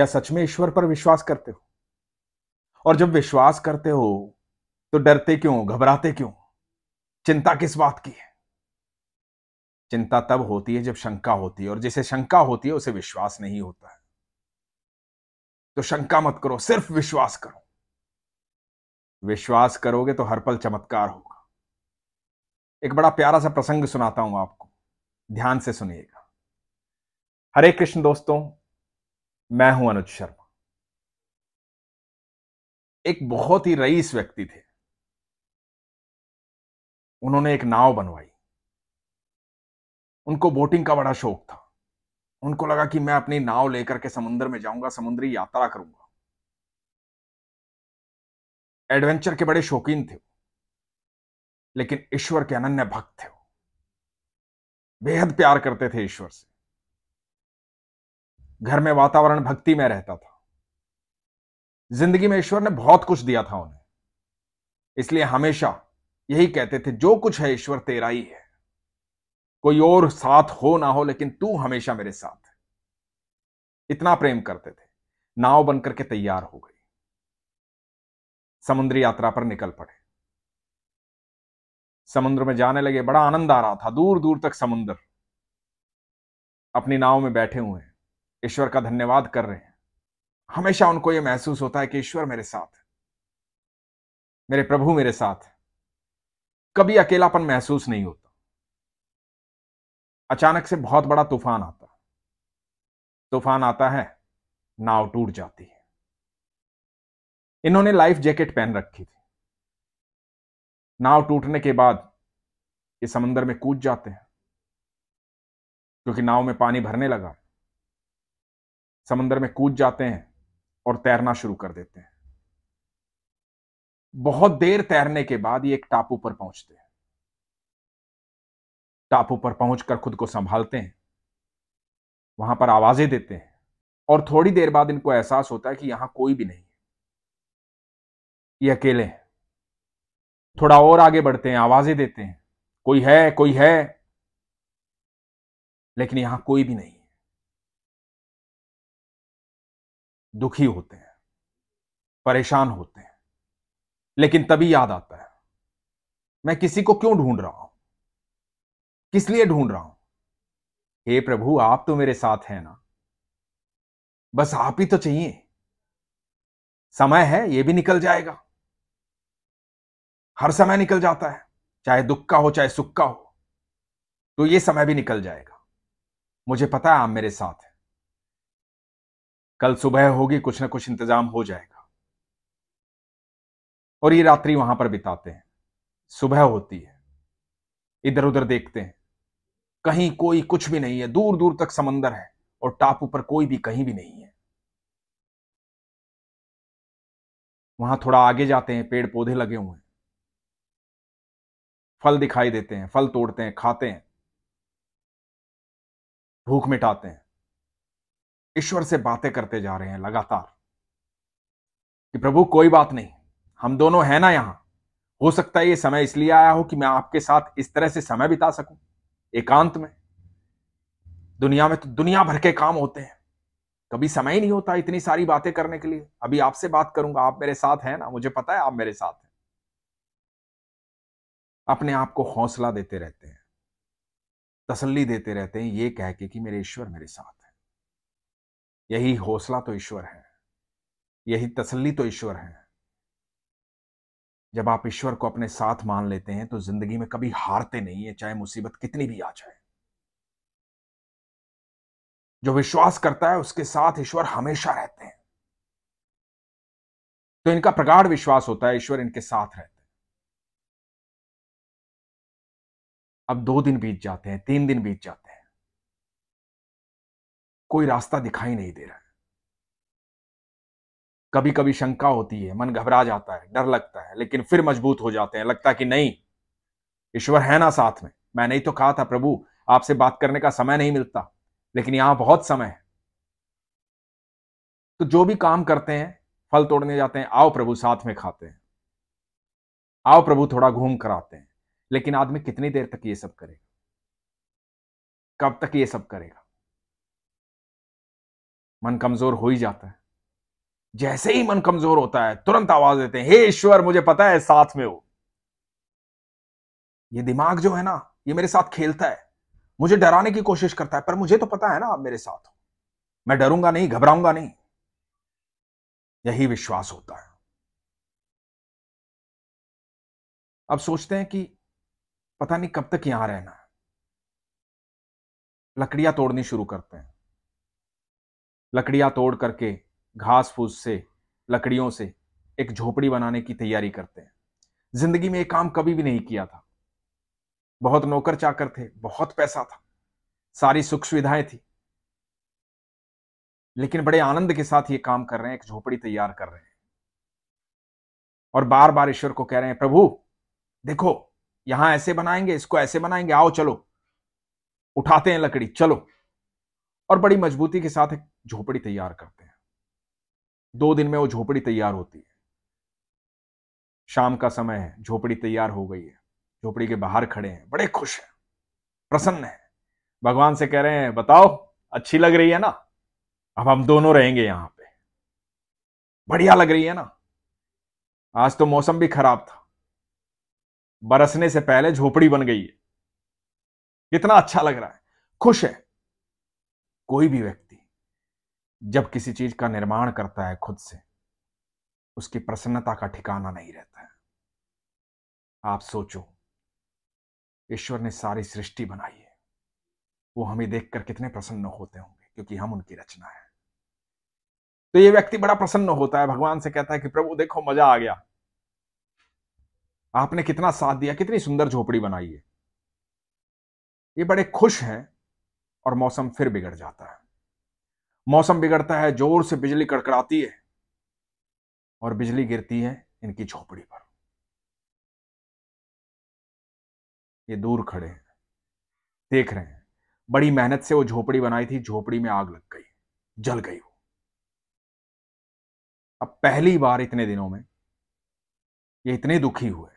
क्या सच में ईश्वर पर विश्वास करते हो और जब विश्वास करते हो तो डरते क्यों घबराते क्यों चिंता किस बात की है चिंता तब होती है जब शंका होती है और जिसे शंका होती है उसे विश्वास नहीं होता है तो शंका मत करो सिर्फ विश्वास करो विश्वास करोगे तो हर पल चमत्कार होगा एक बड़ा प्यारा सा प्रसंग सुनाता हूं आपको ध्यान से सुनिएगा हरे कृष्ण दोस्तों मैं हूं अनुज शर्मा एक बहुत ही रईस व्यक्ति थे उन्होंने एक नाव बनवाई उनको बोटिंग का बड़ा शौक था उनको लगा कि मैं अपनी नाव लेकर के समुद्र में जाऊंगा समुद्री यात्रा करूंगा एडवेंचर के बड़े शौकीन थे लेकिन ईश्वर के अनन्य भक्त थे बेहद प्यार करते थे ईश्वर से घर में वातावरण भक्ति में रहता था जिंदगी में ईश्वर ने बहुत कुछ दिया था उन्हें इसलिए हमेशा यही कहते थे जो कुछ है ईश्वर तेरा ही है कोई और साथ हो ना हो लेकिन तू हमेशा मेरे साथ है इतना प्रेम करते थे नाव बनकर के तैयार हो गई समुद्री यात्रा पर निकल पड़े समुद्र में जाने लगे बड़ा आनंद आ रहा था दूर दूर तक समुद्र अपनी नाव में बैठे हुए हैं ईश्वर का धन्यवाद कर रहे हैं हमेशा उनको यह महसूस होता है कि ईश्वर मेरे साथ मेरे प्रभु मेरे साथ कभी अकेलापन महसूस नहीं होता अचानक से बहुत बड़ा तूफान आता तूफान आता है नाव टूट जाती है इन्होंने लाइफ जैकेट पहन रखी थी नाव टूटने के बाद ये समंदर में कूद जाते हैं क्योंकि नाव में पानी भरने लगा समंदर में कूद जाते हैं और तैरना शुरू कर देते हैं बहुत देर तैरने के बाद ये एक टापू पर पहुंचते हैं टापू पर पहुंचकर खुद को संभालते हैं वहां पर आवाजें देते हैं और थोड़ी देर बाद इनको एहसास होता है कि यहां कोई भी नहीं है ये अकेले हैं थोड़ा और आगे बढ़ते हैं आवाजें देते हैं कोई है कोई है लेकिन यहां कोई भी नहीं दुखी होते हैं परेशान होते हैं लेकिन तभी याद आता है मैं किसी को क्यों ढूंढ रहा हूं किस लिए ढूंढ रहा हूं हे प्रभु आप तो मेरे साथ हैं ना बस आप ही तो चाहिए समय है यह भी निकल जाएगा हर समय निकल जाता है चाहे दुख का हो चाहे सुख का हो तो यह समय भी निकल जाएगा मुझे पता है आप मेरे साथ हैं कल सुबह होगी कुछ ना कुछ इंतजाम हो जाएगा और ये रात्रि वहां पर बिताते हैं सुबह होती है इधर उधर देखते हैं कहीं कोई कुछ भी नहीं है दूर दूर तक समंदर है और टापू पर कोई भी कहीं भी नहीं है वहां थोड़ा आगे जाते हैं पेड़ पौधे लगे हुए हैं फल दिखाई देते हैं फल तोड़ते हैं खाते हैं भूख मिटाते हैं ईश्वर से बातें करते जा रहे हैं लगातार कि प्रभु कोई बात नहीं हम दोनों हैं ना यहां हो सकता है ये समय इसलिए आया हो कि मैं आपके साथ इस तरह से समय बिता सकूं एकांत में दुनिया में तो दुनिया भर के काम होते हैं कभी समय ही नहीं होता इतनी सारी बातें करने के लिए अभी आपसे बात करूंगा आप मेरे साथ हैं ना मुझे पता है आप मेरे साथ हैं अपने आप को हौसला देते रहते हैं तसल्ली देते रहते हैं ये कह के कि मेरे ईश्वर मेरे साथ यही हौसला तो ईश्वर है यही तसल्ली तो ईश्वर है जब आप ईश्वर को अपने साथ मान लेते हैं तो जिंदगी में कभी हारते नहीं है चाहे मुसीबत कितनी भी आ जाए जो विश्वास करता है उसके साथ ईश्वर हमेशा रहते हैं तो इनका प्रगाढ़ विश्वास होता है ईश्वर इनके साथ रहते हैं अब दो दिन बीत जाते हैं तीन दिन बीत जाते हैं कोई रास्ता दिखाई नहीं दे रहा है कभी कभी शंका होती है मन घबरा जाता है डर लगता है लेकिन फिर मजबूत हो जाते हैं लगता कि नहीं ईश्वर है ना साथ में मैं नहीं तो कहा था प्रभु आपसे बात करने का समय नहीं मिलता लेकिन यहां बहुत समय है तो जो भी काम करते हैं फल तोड़ने जाते हैं आओ प्रभु साथ में खाते हैं आओ प्रभु थोड़ा घूम कर आते हैं लेकिन आदमी कितनी देर तक ये सब करेगा कब तक ये सब करेगा मन कमजोर हो ही जाता है जैसे ही मन कमजोर होता है तुरंत आवाज देते हैं हे ईश्वर मुझे पता है साथ में हो ये दिमाग जो है ना ये मेरे साथ खेलता है मुझे डराने की कोशिश करता है पर मुझे तो पता है ना आप मेरे साथ हो मैं डरूंगा नहीं घबराऊंगा नहीं यही विश्वास होता है अब सोचते हैं कि पता नहीं कब तक यहां रहना है लकड़ियां तोड़नी शुरू करते हैं लकड़ियाँ तोड़ करके घास फूस से लकड़ियों से एक झोपड़ी बनाने की तैयारी करते हैं जिंदगी में ये काम कभी भी नहीं किया था बहुत नौकर चाकर थे बहुत पैसा था सारी सुख सुविधाएं थी लेकिन बड़े आनंद के साथ ये काम कर रहे हैं एक झोपड़ी तैयार कर रहे हैं और बार बार ईश्वर को कह रहे हैं प्रभु देखो यहां ऐसे बनाएंगे इसको ऐसे बनाएंगे आओ चलो उठाते हैं लकड़ी चलो और बड़ी मजबूती के साथ एक झोपड़ी तैयार करते हैं दो दिन में वो झोपड़ी तैयार होती है शाम का समय है झोपड़ी तैयार हो गई है झोपड़ी के बाहर खड़े हैं बड़े खुश हैं प्रसन्न है भगवान से कह रहे हैं बताओ अच्छी लग रही है ना अब हम दोनों रहेंगे यहां पे बढ़िया लग रही है ना आज तो मौसम भी खराब था बरसने से पहले झोपड़ी बन गई है कितना अच्छा लग रहा है खुश है कोई भी व्यक्ति जब किसी चीज का निर्माण करता है खुद से उसकी प्रसन्नता का ठिकाना नहीं रहता है आप सोचो ईश्वर ने सारी सृष्टि बनाई है वो हमें देखकर कितने प्रसन्न होते होंगे क्योंकि हम उनकी रचना है तो ये व्यक्ति बड़ा प्रसन्न होता है भगवान से कहता है कि प्रभु देखो मजा आ गया आपने कितना साथ दिया कितनी सुंदर झोपड़ी बनाई है ये बड़े खुश हैं और मौसम फिर बिगड़ जाता है मौसम बिगड़ता है जोर से बिजली कड़कड़ाती है और बिजली गिरती है इनकी झोपड़ी पर ये दूर खड़े हैं देख रहे हैं बड़ी मेहनत से वो झोपड़ी बनाई थी झोपड़ी में आग लग गई जल गई वो अब पहली बार इतने दिनों में ये इतने दुखी हुए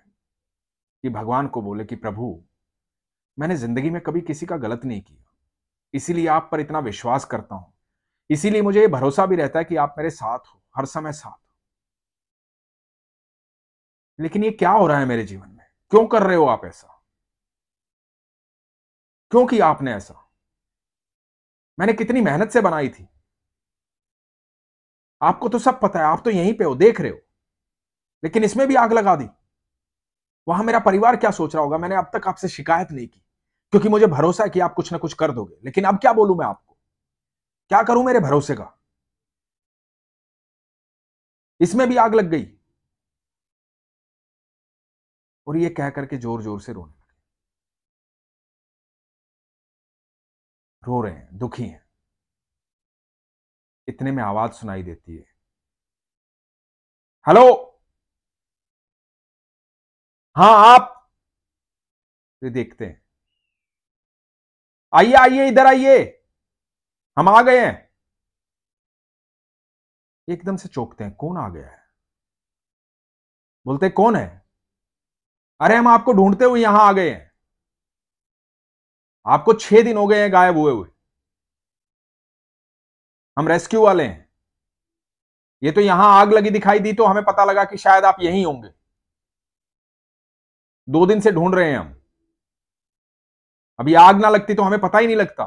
कि भगवान को बोले कि प्रभु मैंने जिंदगी में कभी किसी का गलत नहीं किया इसीलिए आप पर इतना विश्वास करता हूं इसीलिए मुझे ये भरोसा भी रहता है कि आप मेरे साथ हो हर समय साथ हो लेकिन ये क्या हो रहा है मेरे जीवन में क्यों कर रहे हो आप ऐसा क्यों किया आपने ऐसा मैंने कितनी मेहनत से बनाई थी आपको तो सब पता है आप तो यहीं पे हो देख रहे हो लेकिन इसमें भी आग लगा दी वहां मेरा परिवार क्या सोच रहा होगा मैंने अब तक आपसे शिकायत नहीं की क्योंकि मुझे भरोसा है कि आप कुछ ना कुछ कर दोगे लेकिन अब क्या बोलूं मैं आपको क्या करूं मेरे भरोसे का इसमें भी आग लग गई और ये कह करके जोर जोर से रोने लगे रो रहे हैं दुखी हैं इतने में आवाज सुनाई देती है हेलो हाँ आप ये देखते हैं आइए आइए इधर आइए हम आ गए हैं एकदम से चौंकते हैं कौन आ गया है बोलते कौन है अरे हम आपको ढूंढते हुए यहां आ गए हैं आपको छह दिन हो गए हैं गायब हुए हुए हम रेस्क्यू वाले हैं ये तो यहां आग लगी दिखाई दी तो हमें पता लगा कि शायद आप यहीं होंगे दो दिन से ढूंढ रहे हैं हम अभी आग ना लगती तो हमें पता ही नहीं लगता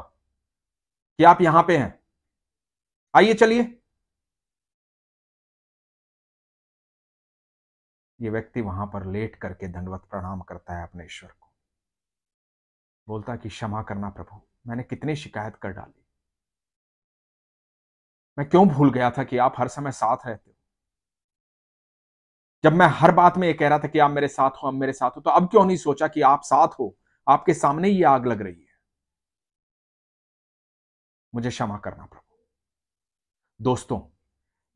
कि आप यहां पे हैं आइए चलिए ये व्यक्ति वहां पर लेट करके दंडवत प्रणाम करता है अपने ईश्वर को बोलता कि क्षमा करना प्रभु मैंने कितनी शिकायत कर डाली मैं क्यों भूल गया था कि आप हर समय साथ रहते हो जब मैं हर बात में ये कह रहा था कि आप मेरे साथ हो आप मेरे साथ हो तो अब क्यों नहीं सोचा कि आप साथ हो आपके सामने ये आग लग रही है मुझे क्षमा करना प्रभु दोस्तों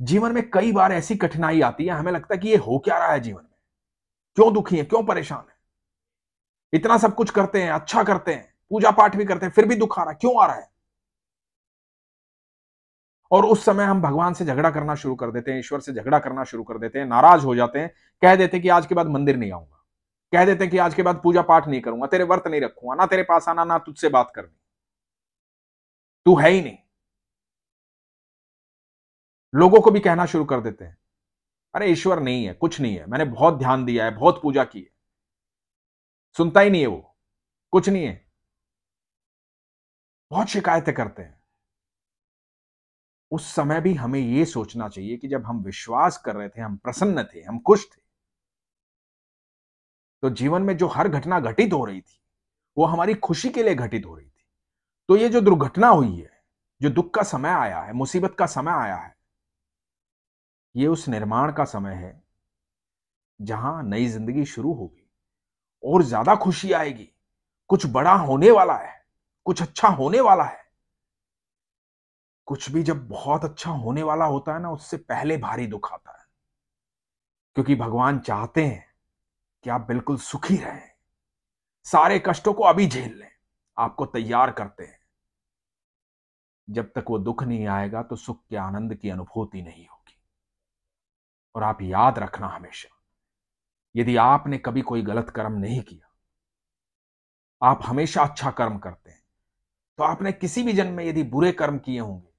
जीवन में कई बार ऐसी कठिनाई आती है हमें लगता है कि ये हो क्या रहा है जीवन में क्यों दुखी है क्यों परेशान है इतना सब कुछ करते हैं अच्छा करते हैं पूजा पाठ भी करते हैं फिर भी दुख आ रहा है क्यों आ रहा है और उस समय हम भगवान से झगड़ा करना शुरू कर देते हैं ईश्वर से झगड़ा करना शुरू कर देते हैं नाराज हो जाते हैं कह देते हैं कि आज के बाद मंदिर नहीं आऊंगा कह देते हैं कि आज के बाद पूजा पाठ नहीं करूंगा तेरे व्रत नहीं रखूंगा ना तेरे पास आना ना तुझसे बात करनी तू है ही नहीं लोगों को भी कहना शुरू कर देते हैं अरे ईश्वर नहीं है कुछ नहीं है मैंने बहुत ध्यान दिया है बहुत पूजा की है सुनता ही नहीं है वो कुछ नहीं है बहुत शिकायतें करते हैं उस समय भी हमें यह सोचना चाहिए कि जब हम विश्वास कर रहे थे हम प्रसन्न थे हम खुश थे तो जीवन में जो हर घटना घटित हो रही थी वो हमारी खुशी के लिए घटित हो रही थी तो ये जो दुर्घटना हुई है जो दुख का समय आया है मुसीबत का समय आया है ये उस निर्माण का समय है जहां नई जिंदगी शुरू होगी और ज्यादा खुशी आएगी कुछ बड़ा होने वाला है कुछ अच्छा होने वाला है कुछ भी जब बहुत अच्छा होने वाला होता है ना उससे पहले भारी दुख आता है क्योंकि भगवान चाहते हैं कि आप बिल्कुल सुखी रहें सारे कष्टों को अभी झेल लें आपको तैयार करते हैं जब तक वो दुख नहीं आएगा तो सुख के आनंद की अनुभूति नहीं होगी और आप याद रखना हमेशा यदि आपने कभी कोई गलत कर्म नहीं किया आप हमेशा अच्छा कर्म करते हैं तो आपने किसी भी जन्म में यदि बुरे कर्म किए होंगे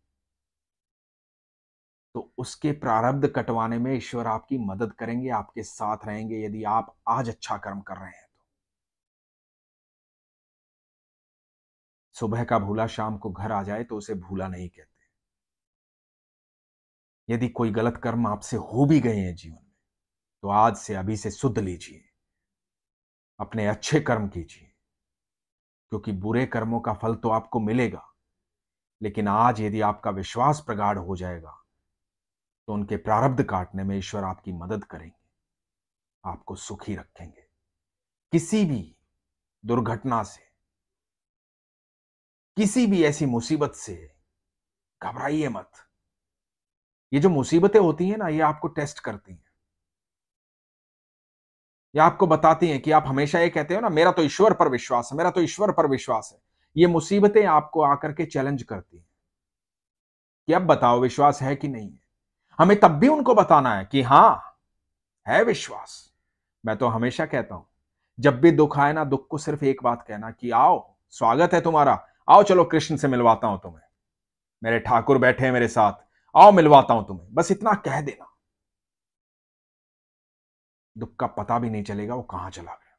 तो उसके प्रारब्ध कटवाने में ईश्वर आपकी मदद करेंगे आपके साथ रहेंगे यदि आप आज अच्छा कर्म कर रहे हैं सुबह का भूला शाम को घर आ जाए तो उसे भूला नहीं कहते यदि कोई गलत कर्म आपसे हो भी गए हैं जीवन में तो आज से अभी से शुद्ध लीजिए अपने अच्छे कर्म कीजिए क्योंकि बुरे कर्मों का फल तो आपको मिलेगा लेकिन आज यदि आपका विश्वास प्रगाढ़ हो जाएगा तो उनके प्रारब्ध काटने में ईश्वर आपकी मदद करेंगे आपको सुखी रखेंगे किसी भी दुर्घटना से किसी भी ऐसी मुसीबत से घबराइए मत ये जो मुसीबतें होती हैं ना ये आपको टेस्ट करती हैं ये आपको बताती हैं कि आप हमेशा ये कहते हो ना मेरा तो ईश्वर पर विश्वास है मेरा तो ईश्वर पर विश्वास है ये मुसीबतें आपको आकर के चैलेंज करती हैं कि अब बताओ विश्वास है कि नहीं है हमें तब भी उनको बताना है कि हां है विश्वास मैं तो हमेशा कहता हूं जब भी दुख आए ना दुख को सिर्फ एक बात कहना कि आओ स्वागत है तुम्हारा आओ चलो कृष्ण से मिलवाता हूं तुम्हें मेरे ठाकुर बैठे हैं मेरे साथ आओ मिलवाता हूं तुम्हें बस इतना कह देना दुख का पता भी नहीं चलेगा वो कहां चला गया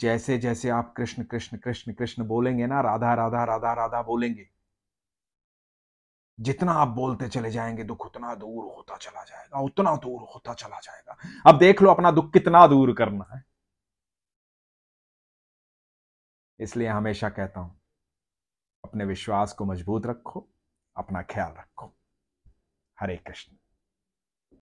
जैसे जैसे आप कृष्ण कृष्ण कृष्ण कृष्ण बोलेंगे ना राधा राधा राधा राधा बोलेंगे जितना आप बोलते चले जाएंगे दुख उतना दूर होता चला जाएगा उतना दूर होता चला जाएगा अब देख लो अपना दुख कितना दूर करना है इसलिए हमेशा कहता हूं अपने विश्वास को मजबूत रखो अपना ख्याल रखो हरे कृष्ण